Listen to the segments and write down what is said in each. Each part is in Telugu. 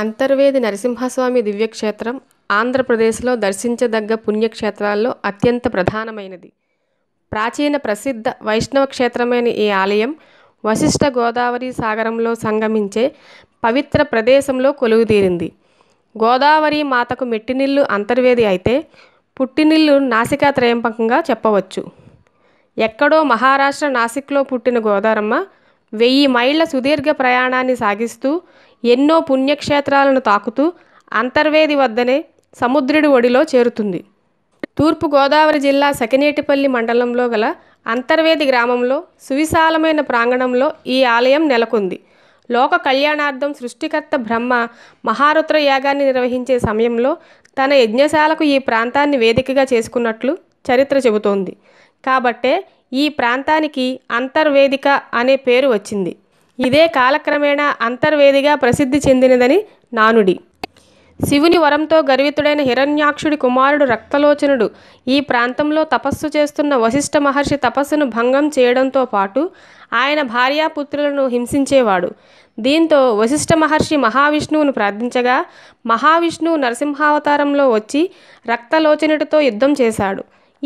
అంతర్వేది నరసింహస్వామి దివ్యక్షేత్రం ఆంధ్రప్రదేశ్లో దర్శించదగ్గ పుణ్యక్షేత్రాల్లో అత్యంత ప్రధానమైనది ప్రాచీన ప్రసిద్ధ వైష్ణవ క్షేత్రమైన ఈ ఆలయం వశిష్ఠ గోదావరి సాగరంలో సంగమించే పవిత్ర ప్రదేశంలో కొలువుదీరింది గోదావరి మాతకు మెట్టినిల్లు అంతర్వేది అయితే పుట్టినిల్లు నాసికా త్రయంపకంగా చెప్పవచ్చు ఎక్కడో మహారాష్ట్ర నాసిక్లో పుట్టిన గోదారమ్మ వెయ్యి మైళ్ళ సుదీర్ఘ ప్రయాణాన్ని సాగిస్తూ ఎన్నో పుణ్యక్షేత్రాలను తాకుతూ అంతర్వేది వద్దనే సముద్రుడి ఒడిలో చేరుతుంది తూర్పుగోదావరి జిల్లా సకినేటిపల్లి మండలంలో గల అంతర్వేది గ్రామంలో సువిశాలమైన ప్రాంగణంలో ఈ ఆలయం నెలకొంది లోక కళ్యాణార్థం సృష్టికర్త బ్రహ్మ మహారుద్ర యాగాన్ని నిర్వహించే సమయంలో తన యజ్ఞశాలకు ఈ ప్రాంతాన్ని వేదికగా చేసుకున్నట్లు చరిత్ర చెబుతోంది కాబట్టే ఈ ప్రాంతానికి అంతర్వేదిక అనే పేరు వచ్చింది ఇదే కాలక్రమేణా అంతర్వేదిగా ప్రసిద్ధి చెందినదని నానుడి శివుని వరంతో గర్వితుడైన హిరణ్యాక్షుడి కుమారుడు రక్తలోచనుడు ఈ ప్రాంతంలో తపస్సు చేస్తున్న వశిష్ఠ మహర్షి తపస్సును భంగం చేయడంతో పాటు ఆయన భార్యాపుత్రులను హింసించేవాడు దీంతో వశిష్ఠ మహర్షి మహావిష్ణువును ప్రార్థించగా మహావిష్ణువు నరసింహావతారంలో వచ్చి రక్తలోచనుడితో యుద్ధం చేశాడు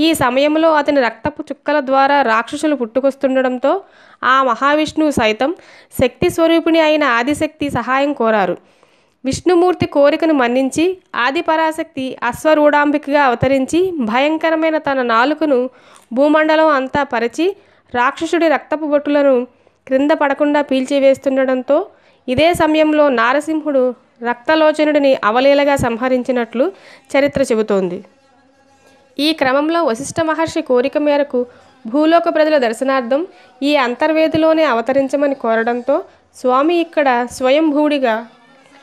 ఈ సమయంలో అతని రక్తపు చుక్కల ద్వారా రాక్షసులు పుట్టుకొస్తుండడంతో ఆ మహావిష్ణువు సైతం శక్తి స్వరూపిణి అయిన ఆదిశక్తి సహాయం కోరారు విష్ణుమూర్తి కోరికను మన్నించి ఆదిపరాశక్తి అశ్వరూఢాంబికగా అవతరించి భయంకరమైన తన నాలుకను భూమండలం అంతా పరిచి రాక్షసుడి రక్తపు బొట్టులను క్రింద పడకుండా పీల్చివేస్తుండడంతో ఇదే సమయంలో నారసింహుడు రక్తలోచనుడిని అవలీలగా సంహరించినట్లు చరిత్ర చెబుతోంది ఈ క్రమంలో వశిష్ఠ మహర్షి కోరిక మేరకు భూలోక ప్రజల దర్శనార్థం ఈ అంతర్వేదిలోనే అవతరించమని కోరడంతో స్వామి ఇక్కడ స్వయంభూడిగా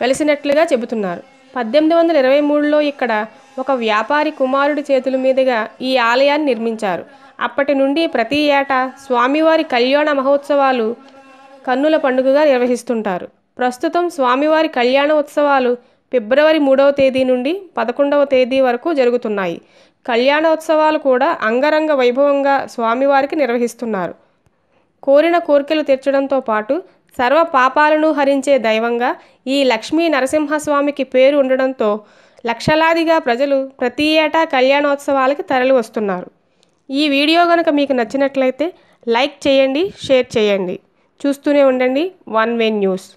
వెలిసినట్లుగా చెబుతున్నారు పద్దెనిమిది వందల ఇరవై మూడులో ఇక్కడ ఒక వ్యాపారి కుమారుడి చేతుల మీదుగా ఈ ఆలయాన్ని నిర్మించారు అప్పటి నుండి ప్రతి ఏటా స్వామివారి కళ్యాణ మహోత్సవాలు కన్నుల పండుగగా నిర్వహిస్తుంటారు ప్రస్తుతం స్వామివారి కళ్యాణ ఉత్సవాలు ఫిబ్రవరి మూడవ తేదీ నుండి పదకొండవ తేదీ వరకు జరుగుతున్నాయి కళ్యాణోత్సవాలు కూడా అంగరంగ వైభవంగా స్వామివారికి నిర్వహిస్తున్నారు కోరిన కోరికలు తీర్చడంతో పాటు సర్వ పాపాలను హరించే దైవంగా ఈ లక్ష్మీ నరసింహస్వామికి పేరు ఉండడంతో లక్షలాదిగా ప్రజలు ప్రతి ఏటా కళ్యాణోత్సవాలకి తరలి వస్తున్నారు ఈ వీడియో కనుక మీకు నచ్చినట్లయితే లైక్ చేయండి షేర్ చేయండి చూస్తూనే ఉండండి వన్ వే న్యూస్